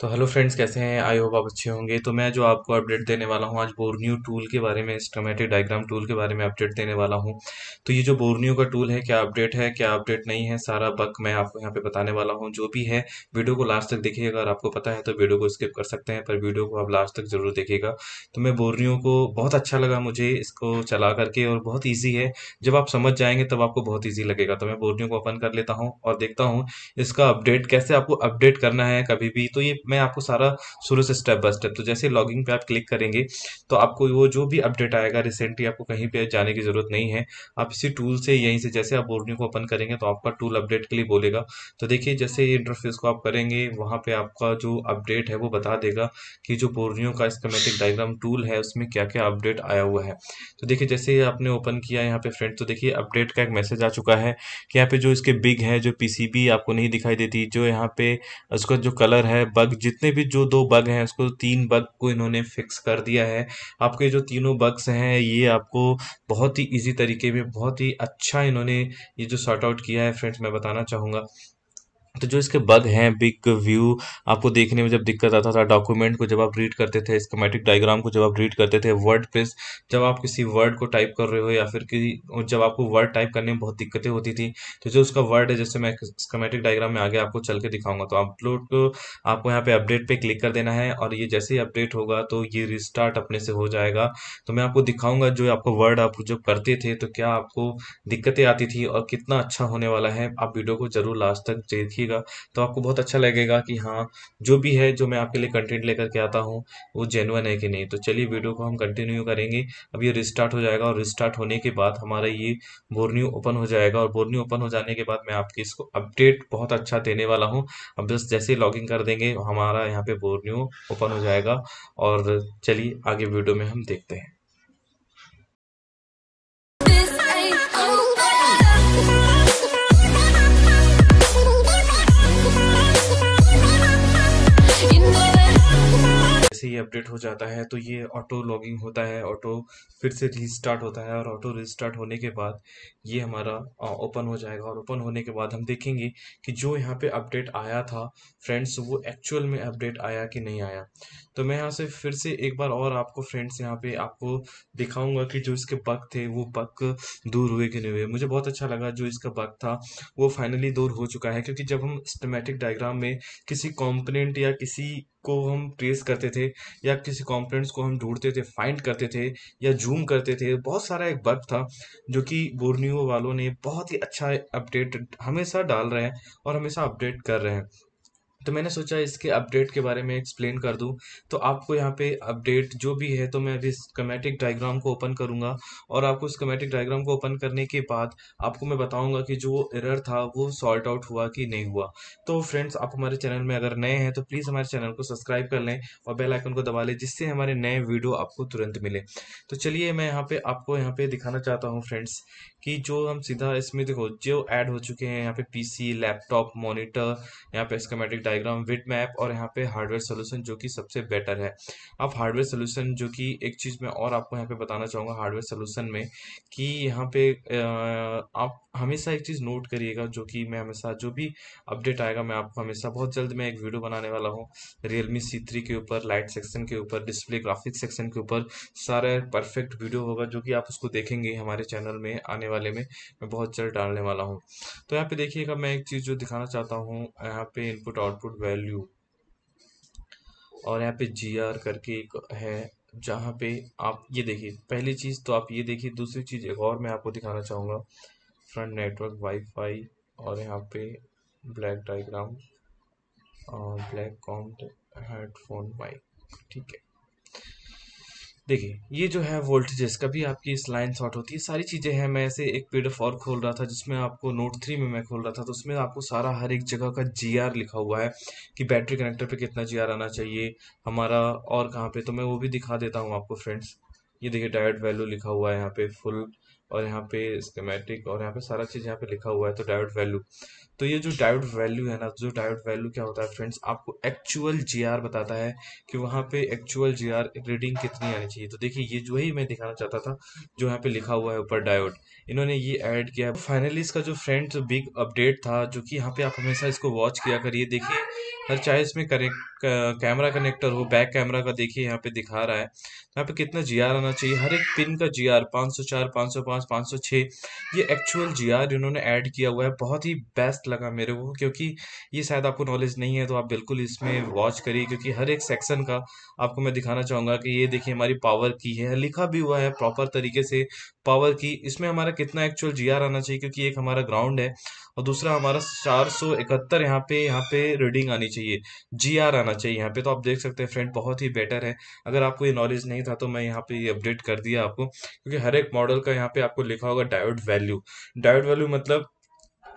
तो hello friends कैसे हैं आई होप आप अच्छे होंगे तो मैं जो आपको अपडेट देने वाला हूं आज बोर्नियो टूल के बारे में स्टोमेटिक डायग्राम टूल के बारे में अपडेट देने वाला हूं तो ये जो बोर्नियो का टूल है क्या अपडेट है क्या अपडेट नहीं है सारा बक मैं आपको यहां पे बताने वाला हूं जो भी है वीडियो को लास्ट तक देखिए अगर आपको पता है तो वीडियो को स्किप कर सकते हैं पर वीडियो को आप लास्ट तक जरूर देखिएगा तो मैं बोर्नियो को बहुत अच्छा लगा मुझे इसको चला करके और बहुत ईजी है जब आप समझ जाएंगे तब आपको बहुत ईजी लगेगा तो मैं बोर्नियो को ओपन कर लेता हूँ और देखता हूँ इसका अपडेट कैसे आपको अपडेट करना है कभी भी तो ये मैं आपको सारा शुरू से स्टेप बाय स्टेप तो जैसे लॉगिंग पे आप क्लिक करेंगे तो आपको वो जो भी अपडेट आएगा रिसेंटली आपको कहीं पे जाने की ज़रूरत नहीं है आप इसी टूल से यहीं से जैसे आप बोर्डिंग को ओपन करेंगे तो आपका टूल अपडेट के लिए बोलेगा तो देखिए जैसे इंटरफेस को आप करेंगे वहाँ पर आपका जो अपडेट है वो बता देगा कि जो बोर्डियों का स्कमेटिक डायग्राम टूल है उसमें क्या क्या अपडेट आया हुआ है तो देखिए जैसे आपने ओपन किया यहाँ पे फ्रेंड तो देखिए अपडेट का एक मैसेज आ चुका है कि यहाँ पे जो इसके बिग है जो पीसीबी आपको नहीं दिखाई देती जो यहाँ पे उसका जो कलर है बग जितने भी जो दो बग हैं उसको तीन बग को इन्होंने फिक्स कर दिया है आपके जो तीनों बग्स हैं ये आपको बहुत ही ईजी तरीके में बहुत ही अच्छा इन्होंने ये जो सॉर्ट आउट किया है फ्रेंड्स मैं बताना चाहूँगा तो जो इसके बग हैं बिग व्यू आपको देखने में जब दिक्कत आता था डॉक्यूमेंट को जब आप रीड करते थे स्कमेटिक डायग्राम को जब आप रीड करते थे वर्ड पे जब आप किसी वर्ड को टाइप कर रहे हो या फिर किसी जब आपको वर्ड टाइप करने में बहुत दिक्कतें होती थी तो जो उसका वर्ड है जैसे मैं स्कमेटिक डायग्राम में आगे आपको चल के दिखाऊंगा तो अपलोड को आपको यहाँ पे अपडेट पे क्लिक कर देना है और ये जैसे ही अपडेट होगा तो ये रिस्टार्ट अपने से हो जाएगा तो मैं आपको दिखाऊंगा जो आपको वर्ड आप जो करते थे तो क्या आपको दिक्कतें आती थी और कितना अच्छा होने वाला है आप वीडियो को जरूर लास्ट तक देखिए देखिएगा तो आपको बहुत अच्छा लगेगा कि हाँ जो भी है जो मैं आपके लिए कंटेंट लेकर के आता हूँ वो जेनुअन है कि नहीं तो चलिए वीडियो को हम कंटिन्यू करेंगे अब ये रिस्टार्ट हो जाएगा और रिस्टार्ट होने के बाद हमारा ये बोर्न्यू ओपन हो जाएगा और बोर्न्यू ओपन हो जाने के बाद मैं आपकी इसको अपडेट बहुत अच्छा देने वाला हूँ अब बस जैसे लॉग कर देंगे हमारा यहाँ पे बोर्न्यू ओपन हो जाएगा और चलिए आगे वीडियो में हम देखते हैं जैसे ही अपडेट हो जाता है तो ये ऑटो लॉगिंग होता है ऑटो फिर से रीस्टार्ट होता है और ऑटो रीस्टार्ट होने के बाद ये हमारा ओपन हो जाएगा और ओपन होने के बाद हम देखेंगे कि जो यहाँ पे अपडेट आया था फ्रेंड्स वो एक्चुअल में अपडेट आया कि नहीं आया तो मैं यहाँ से फिर से एक बार और आपको फ्रेंड्स यहाँ पे आपको दिखाऊंगा कि जो इसके बग थे वो बग दूर हुए कि नहीं हुए मुझे बहुत अच्छा लगा जो इसका बग था वो फाइनली दूर हो चुका है क्योंकि जब हम सिस्टमेटिक डायग्राम में किसी कॉम्पोनेंट या किसी को हम ट्रेस करते थे या किसी कॉम्पोनेंट्स को हम ढूंढते थे फाइंड करते थे या जूम करते थे बहुत सारा एक वर्क था जो कि बोर्नियो वालों ने बहुत ही अच्छा अपडेट हमेशा डाल रहे हैं और हमेशा अपडेट कर रहे हैं तो मैंने सोचा इसके अपडेट के बारे में एक्सप्लेन कर दूं तो आपको यहाँ पे अपडेट जो भी है तो मैं अभी स्कमेटिक डायग्राम को ओपन करूँगा और आपको स्कमेटिक डायग्राम को ओपन करने के बाद आपको मैं बताऊँगा कि जो एरर था वो सॉल्ट आउट हुआ कि नहीं हुआ तो फ्रेंड्स आप हमारे चैनल में अगर नए हैं तो प्लीज़ हमारे चैनल को सब्सक्राइब कर लें और बेलाइकन को दबा लें जिससे हमारे नए वीडियो आपको तुरंत मिले तो चलिए मैं यहाँ पर आपको यहाँ पर दिखाना चाहता हूँ फ्रेंड्स कि जो हम सीधा इसमें देखो जो ऐड हो चुके हैं यहाँ पे पीसी लैपटॉप मॉनिटर यहाँ पे स्कमेटिक डायग्राम विट मैप और यहाँ पे हार्डवेयर सोल्यूशन जो कि सबसे बेटर है आप हार्डवेयर सोल्यूशन जो कि एक चीज़ मैं और आपको यहाँ पे बताना चाहूंगा हार्डवेयर सोल्यूशन में कि यहाँ पे आप हमेशा एक चीज़ नोट करिएगा जो कि मैं हमेशा जो भी अपडेट आएगा मैं आपको हमेशा बहुत जल्द मैं एक वीडियो बनाने वाला हूँ रियलमी सी थ्री के ऊपर लाइट सेक्शन के ऊपर डिस्प्ले ग्राफिक सेक्शन के ऊपर सारा परफेक्ट वीडियो होगा जो कि आप उसको देखेंगे हमारे चैनल में आने वाले में मैं बहुत चल डालने वाला हूँ तो यहाँ पे देखिएगा मैं एक चीज़ जो दिखाना चाहता हूँ यहाँ पे इनपुट आउटपुट वैल्यू और यहाँ पे जी आर करके एक है जहाँ पे आप ये देखिए पहली चीज़ तो आप ये देखिए दूसरी चीज़ एक और मैं आपको दिखाना चाहूँगा फ्रंट नेटवर्क वाईफाई और यहाँ पे ब्लैक डाइग्राम और ब्लैक कॉम्ट हेडफोन माइक ठीक है देखिए ये जो है वोल्टेजेस कभी आपकी इस लाइन शॉर्ट होती है सारी चीज़ें हैं मैं ऐसे एक पीडीएफ और खोल रहा था जिसमें आपको नोट थ्री में मैं खोल रहा था तो उसमें आपको सारा हर एक जगह का जीआर लिखा हुआ है कि बैटरी कनेक्टर पे कितना जीआर आना चाहिए हमारा और कहाँ पे तो मैं वो भी दिखा देता हूँ आपको फ्रेंड्स ये देखिए डायट वैल्यू लिखा हुआ है यहाँ पे फुल और यहाँ पे स्केमेटिक और यहाँ पे सारा चीज़ यहाँ पे लिखा हुआ है तो डायोड वैल्यू तो ये जो डायोड वैल्यू है ना जो डायोड वैल्यू क्या होता है फ्रेंड्स आपको एक्चुअल जी बताता है कि वहाँ पे एक्चुअल जी रीडिंग कितनी आनी चाहिए तो देखिए ये जो ही मैं दिखाना चाहता था जो यहाँ पे लिखा हुआ है ऊपर डायोड इन्होंने ये ऐड किया फाइनली इसका जो फ्रेंड्स बिग अपडेट था जो कि यहाँ पे आप हमेशा इसको वॉच किया करिए देखिए हर चाहे इसमें कनेक्ट कैमरा कनेक्टर हो बैक कैमरा का देखिए यहाँ पे दिखा रहा है यहाँ पे कितना आर आना चाहिए हर एक पिन का जीआर पाँच सौ 506 ये एक्चुअल आर इन्होंने ऐड किया हुआ है बहुत ही बेस्ट लगा मेरे को क्योंकि ये शायद आपको नॉलेज नहीं है तो आप बिल्कुल इसमें वॉच करिए क्योंकि हर एक सेक्शन का आपको मैं दिखाना चाहूँगा कि ये देखिए हमारी पावर की है लिखा भी हुआ है प्रॉपर तरीके से पावर की इसमें हमारा कितना एक्चुअल जी आना चाहिए क्योंकि एक हमारा ग्राउंड है और दूसरा हमारा चार सौ इकहत्तर यहाँ पे यहाँ पे रीडिंग आनी चाहिए जी आर आना चाहिए यहाँ पे तो आप देख सकते हैं फ्रेंड बहुत ही बेटर है अगर आपको ये नॉलेज नहीं था तो मैं यहाँ पे ये अपडेट कर दिया आपको क्योंकि हर एक मॉडल का यहाँ पे आपको लिखा होगा डायोड वैल्यू डायोड वैल्यू मतलब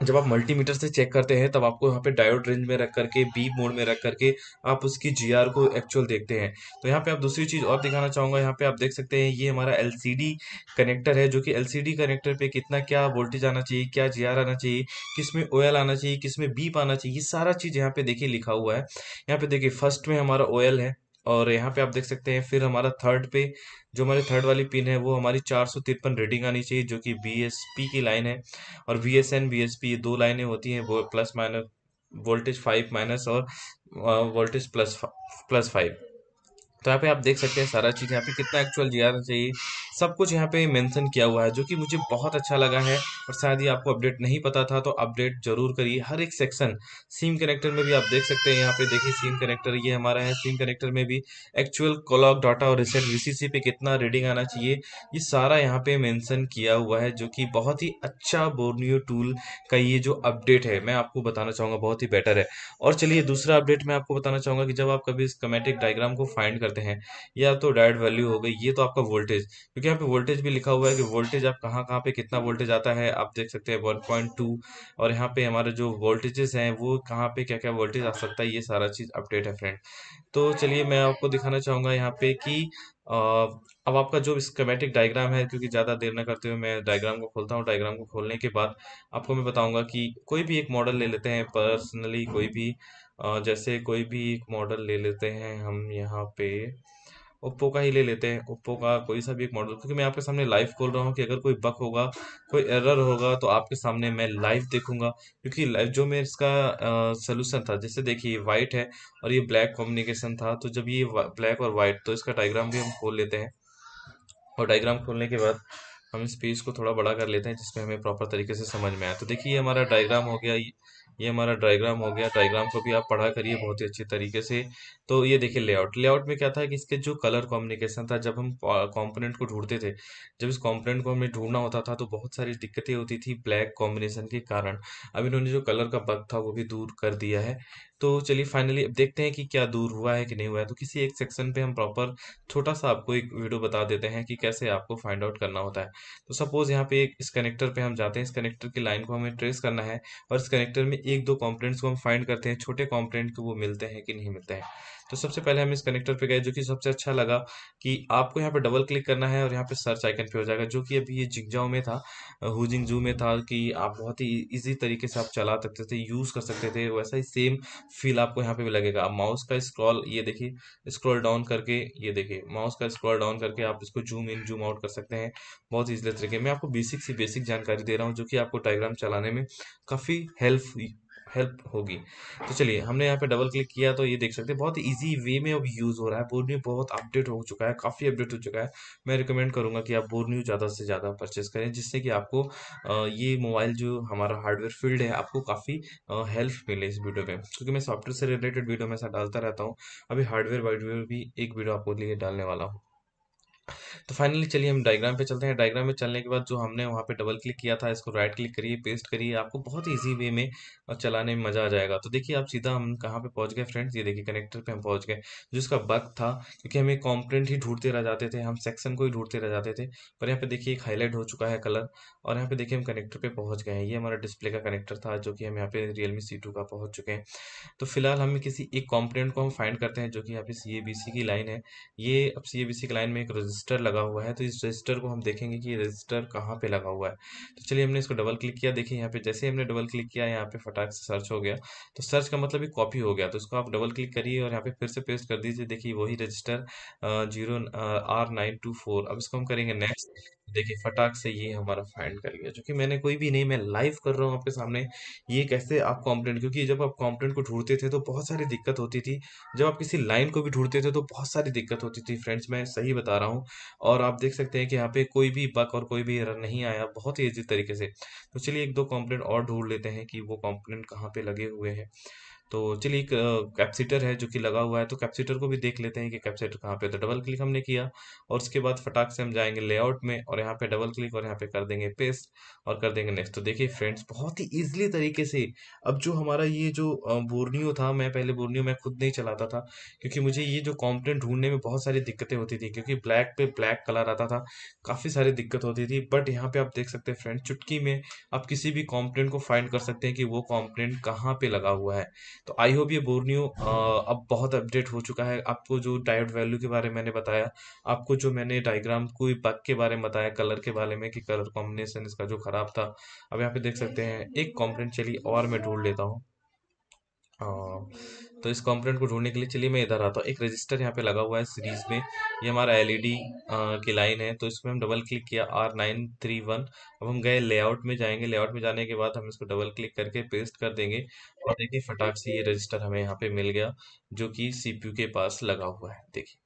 जब आप मल्टीमीटर से चेक करते हैं तब आपको यहाँ पे डायोड रेंज में रख करके बी मोड में रख करके आप उसकी जी को एक्चुअल देखते हैं तो यहाँ पे आप दूसरी चीज़ और दिखाना चाहूँगा यहाँ पे आप देख सकते हैं ये हमारा एल कनेक्टर है जो कि एल कनेक्टर पे कितना क्या वोल्टेज आना चाहिए क्या जी आना चाहिए किस में ओ आना चाहिए किस में बीप आना चाहिए ये सारा चीज़ यहाँ पर देखिए लिखा हुआ है यहाँ पर देखिए फर्स्ट में हमारा ओ है और यहाँ पे आप देख सकते हैं फिर हमारा थर्ड पे जो हमारी थर्ड वाली पिन है वो हमारी चार सौ तिरपन रेडिंग आनी चाहिए जो कि बी एस पी की लाइन है और V S N S P ये दो लाइनें होती हैं वो plus minus voltage five minus और वोल्टेज प्लस प्लस फाइव तो यहाँ पे आप देख सकते हैं सारा चीज़ यहाँ पे कितना एक्चुअल जी आना चाहिए सब कुछ यहाँ पे मेंशन किया हुआ है जो कि मुझे बहुत अच्छा लगा है और शायद ये आपको अपडेट नहीं पता था तो अपडेट जरूर करिए हर एक सेक्शन सिम कनेक्टर में भी आप देख सकते हैं यहाँ पे देखिए सिम कनेक्टर ये हमारा है सिम कनेक्टर में भी एक्चुअल कॉलॉक डाटा और रिसेट वी पे कितना रीडिंग आना चाहिए ये सारा यहाँ पे मैंसन किया हुआ है जो कि बहुत ही अच्छा बोर्नियो टूल का ये जो अपडेट है मैं आपको बताना चाहूँगा बहुत ही बेटर है और चलिए दूसरा अपडेट मैं आपको बताना चाहूँगा कि जब आप कभी इस कमेटिक डायग्राम को फाइंड कर करते हैं या तो डायरेक्ट वैल्यू हो गई ये तो आपका वोल्टेज क्योंकि यहाँ पे वोल्टेज भी लिखा हुआ है कि वोल्टेज आप कहाँ कहाँ पे कितना वोल्टेज आता है आप देख सकते हैं वन पॉइंट टू और यहाँ पे हमारे जो वोल्टेजेस हैं वो कहाँ पे क्या क्या वोल्टेज आ सकता है ये सारा चीज़ अपडेट है फ्रेंड तो चलिए मैं आपको दिखाना चाहूँगा यहाँ पे कि अब आपका जो स्कमेटिक डायग्राम है क्योंकि ज़्यादा देर ना करते हुए मैं डायग्राम को खोलता हूँ डायग्राम को खोलने के बाद आपको मैं बताऊँगा कि कोई भी एक मॉडल ले लेते हैं पर्सनली कोई भी जैसे कोई भी एक मॉडल ले लेते हैं हम यहाँ पे ओप्पो का ही ले लेते हैं ओप्पो का कोई सा भी एक मॉडल क्योंकि मैं आपके सामने लाइव खोल रहा हूँ कि अगर कोई बक होगा कोई एरर होगा तो आपके सामने मैं लाइव देखूंगा क्योंकि लाइव जो मेरे इसका सोल्यूशन था जैसे देखिए वाइट है और ये ब्लैक कॉम्बिनेशन था तो जब ये ब्लैक और वाइट तो इसका डाइग्राम भी हम खोल लेते हैं और डायग्राम खोलने के बाद हम इस पेज को थोड़ा बड़ा कर लेते हैं जिसमें हमें प्रॉपर तरीके से समझ में आए तो देखिए हमारा डायग्राम हो गया ये हमारा डायग्राम हो गया डायग्राम को भी आप पढ़ा करिए बहुत ही अच्छे तरीके से तो ये देखिए लेआउट लेआउट में क्या था कि इसके जो कलर कॉम्बिनेशन था जब हम कॉम्पोनेंट को ढूंढते थे जब इस कॉम्पोनेंट को हमें ढूंढना होता था तो बहुत सारी दिक्कतें होती थी ब्लैक कॉम्बिनेशन के कारण अब इन्होंने जो कलर का बग था वो भी दूर कर दिया है तो चलिए फाइनली अब देखते हैं कि क्या दूर हुआ है कि नहीं हुआ है तो किसी एक सेक्शन पे हम प्रॉपर छोटा सा आपको एक वीडियो बता देते हैं कि कैसे आपको फाइंड आउट करना होता है तो सपोज यहाँ पे एक इस कनेक्टर पे हम जाते हैं इस कनेक्टर की लाइन को हमें ट्रेस करना है और इस कनेक्टर में एक दो कॉम्पोनेंट्स को हम फाइंड करते हैं छोटे कॉम्पोनेंट को वो मिलते हैं कि नहीं मिलते हैं तो सबसे पहले हम इस कनेक्टर पे गए जो कि सबसे अच्छा लगा कि आपको यहाँ पे डबल क्लिक करना है और यहाँ पे सर्च आइकन पे हो जाएगा जो कि अभी ये जिगजाओ में था हुजिंग जू में था कि आप बहुत ही ईजी तरीके से आप चला सकते थे यूज़ कर सकते थे वैसा ही सेम फील आपको यहाँ पे भी लगेगा आप माउस का स्क्रॉल ये देखिए स्क्रॉल डाउन करके ये देखिए माउस का स्क्रॉल डाउन करके आप इसको जूम इन जूम आउट कर सकते हैं बहुत ईजिली तरीके मैं आपको बेसिक सी बेसिक जानकारी दे रहा हूँ जो कि आपको टाइग्राम चलाने में काफ़ी हेल्प हेल्प होगी तो चलिए हमने यहाँ पे डबल क्लिक किया तो ये देख सकते हैं बहुत इजी वे में अब यूज़ हो रहा है बोर्न्यू बहुत अपडेट हो चुका है काफ़ी अपडेट हो चुका है मैं रिकमेंड करूँगा कि आप बोर्न्यू ज़्यादा से ज़्यादा परचेस करें जिससे कि आपको ये मोबाइल जो हमारा हार्डवेयर फील्ड है आपको काफ़ी हेल्प मिले इस वीडियो में क्योंकि मैं सॉफ्टवेयर से रिलेटेड वीडियो में ऐसा डालता रहता हूँ अभी हार्डवेयर वाइडवेयर भी एक वीडियो आपको लिए डालने वाला हूँ तो फाइनली चलिए हम डायग्राम पे चलते हैं डायग्राम में चलने के बाद जो हमने वहाँ पे डबल क्लिक किया था इसको राइट क्लिक करिए पेस्ट करिए आपको बहुत ईजी वे में और चलाने में मज़ा आ जाएगा तो देखिए आप सीधा हम कहाँ पे पहुँच गए फ्रेंड्स ये देखिए कनेक्टर पे हम पहुँच गए जो इसका बग था क्योंकि हमें कॉम्प्रेंट ही ढूंढते रह जाते थे हम सेक्शन को ही ढूंढते रह जाते थे पर यहाँ पे देखिए एक हाईलाइट हो चुका है कलर और यहाँ पे देखिए हम कनेक्टर पर पहुँच गए हैं ये हमारा डिस्प्ले का कनेक्टर था जो कि हम यहाँ पे रियलमी सी टू का पहुँच चुके हैं तो फिलहाल हम किसी एक कॉम्प्रेंट को हम फाइंड करते हैं जो कि यहाँ पे सी की लाइन है ये अब सी की लाइन में एक रजिस्टर लगा हुआ है तो इस रजिस्टर को हम देखेंगे कि रजिस्टर कहाँ पे लगा हुआ है तो चलिए हमने इसको डबल क्लिक किया देखिए यहाँ पे जैसे हमने डबल क्लिक किया यहाँ पे फटाक से सर्च हो गया तो सर्च का मतलब कॉपी हो गया तो इसको आप डबल क्लिक करिए और यहाँ पे फिर से पेस्ट कर दीजिए देखिए वही register zero R nine two four अब इसको हम करेंगे नेक्स्ट तो देखिए फटाक से ये हमारा फाइंड कर गया जो कि मैंने कोई भी नहीं मैं लाइव कर रहा हूँ आपके सामने ये कैसे आप कॉम्प्लेंट क्योंकि जब आप कॉम्प्लेंट को ढूंढते थे तो बहुत सारी दिक्कत होती थी जब आप किसी लाइन को भी ढूंढते थे तो बहुत सारी दिक्कत होती थी फ्रेंड्स मैं सही बता रहा हूँ और आप देख सकते हैं कि यहाँ पे कोई भी बक और कोई भी एरर नहीं आया बहुत ही ईजी तरीके से तो चलिए एक दो कॉम्प्लेंट और ढूंढ लेते हैं कि वो कॉम्प्लेंट कहाँ पे लगे हुए हैं तो चलिए एक कैप्सीटर है जो कि लगा हुआ है तो कैप्सीटर को भी देख लेते हैं कि कैप्सीटर कहाँ पे तो डबल क्लिक हमने किया और उसके बाद फटाक से हम जाएंगे लेआउट में और यहाँ पे डबल क्लिक और यहाँ पे कर देंगे पेस्ट और कर देंगे नेक्स्ट तो देखिए फ्रेंड्स बहुत ही ईजिली तरीके से अब जो हमारा ये जो बोर्नियो था मैं पहले बोर्नियो मैं खुद नहीं चलाता था क्योंकि मुझे ये जो कॉम्प्लेन ढूंढने में बहुत सारी दिक्कतें होती थी क्योंकि ब्लैक पे ब्लैक कलर आता था काफ़ी सारी दिक्कत होती थी बट यहाँ पे आप देख सकते हैं फ्रेंड्स चुटकी में आप किसी भी कॉम्प्लेन को फाइंड कर सकते हैं कि वो कॉम्प्लेन कहाँ पे लगा हुआ है तो आई होप ये बोर्नियो अब बहुत अपडेट हो चुका है आपको जो डायोड वैल्यू के बारे में मैंने बताया आपको जो मैंने डायग्राम को बग के बारे में बताया कलर के बारे में कि कलर कॉम्बिनेशन इसका जो ख़राब था अब यहाँ पे देख सकते हैं एक कॉम्पोनेंट चलिए और मैं ढूंढ लेता हूँ तो इस कंपोनेंट को ढूंढने के लिए चलिए मैं इधर आता हूँ एक रजिस्टर यहाँ पे लगा हुआ है सीरीज में ये हमारा एलईडी e की लाइन है तो इसमें हम डबल क्लिक किया आर नाइन थ्री वन अब हम गए लेआउट में जाएंगे लेआउट में जाने के बाद हम इसको डबल क्लिक करके पेस्ट कर देंगे और देखिए फटाक से ये रजिस्टर हमें यहाँ पे मिल गया जो कि सी के पास लगा हुआ है देखिए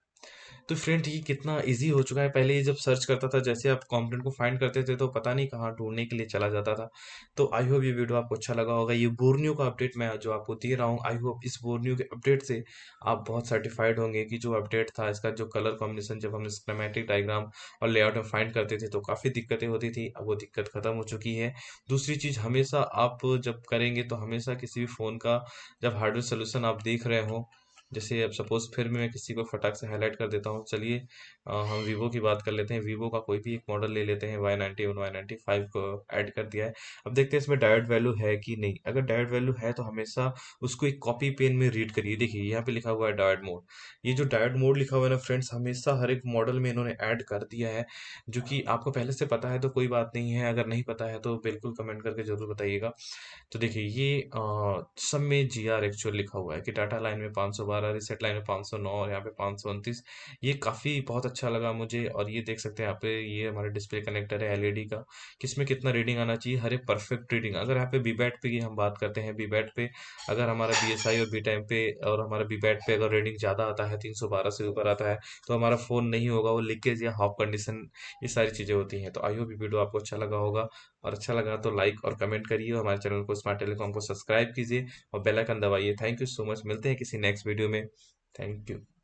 तो फ्रेंड ये कितना इजी हो चुका है पहले ये जब सर्च करता था जैसे आप कंपोनेंट को फाइंड करते थे तो पता नहीं कहाँ ढूंढने के लिए चला जाता था तो आई होप ये वीडियो आपको अच्छा लगा होगा ये बोर्नियो का अपडेट मैं जो आपको दे रहा हूँ आई होप इस बोर्नियो के अपडेट से आप बहुत सर्टिफाइड होंगे कि जो अपडेट था इसका जो कलर कॉम्बिनेशन जब हम स्क्रमेटिक डायग्राम और लेआउट में फाइंड करते थे तो काफ़ी दिक्कतें होती थी अब वो दिक्कत खत्म हो चुकी है दूसरी चीज़ हमेशा आप जब करेंगे तो हमेशा किसी भी फ़ोन का जब हार्डवेयर सोल्यूशन आप देख रहे हो जैसे अब सपोज़ फिर मैं किसी को फटाक से हाईलाइट कर देता हूँ चलिए हम वीवो की बात कर लेते हैं वीवो का कोई भी एक मॉडल ले लेते हैं Y ninety one Y ninety five को ऐड कर दिया है अब देखते हैं इसमें डायरेक्ट वैल्यू है कि नहीं अगर डायरेक्ट वैल्यू है तो हमेशा उसको एक कॉपी पेन में रीड करिए देखिए यहाँ पे लिखा हुआ है डायरेक्ट मोड ये जो डायरेक्ट मोड लिखा हुआ है ना फ्रेंड्स हमेशा हर एक मॉडल में इन्होंने ऐड कर दिया है जो कि आपको पहले से पता है तो कोई बात नहीं है अगर नहीं पता है तो बिल्कुल कमेंट करके जरूर बताइएगा तो देखिए ये सब में जी आर एक्चुअल लिखा हुआ है कि टाटा लाइन में पाँच सौ हमारा रिसेट लाइन में पाँच सौ नौ और यहाँ पे पाँच सौ उनतीस ये काफ़ी बहुत अच्छा लगा मुझे और ये देख सकते हैं यहाँ पे ये हमारे डिस्प्ले कनेक्टर है एलईडी e का किसमें कितना रीडिंग आना चाहिए हर एक परफेक्ट रीडिंग अगर यहाँ पे बी बैट पर हम बात करते हैं बी बैट पर अगर हमारा बी एस आई और बी टाइम पे और हमारा बी बैट पर अगर रीडिंग ज़्यादा आता है तीन सौ बारह से ऊपर आता है तो हमारा फ़ोन नहीं होगा वो लीकेज या हॉफ कंडीशन ये सारी चीज़ें होती हैं तो आई होप वीडियो आपको अच्छा लगा होगा और अच्छा लगा तो लाइक और कमेंट करिए हमारे चैनल को स्मार्ट टेलीकॉम को सब्सक्राइब कीजिए और बेलाइकन दबाइए थैंक यू सो मच मिलते हैं किसी नेक्स्ट वीडियो में थैंक यू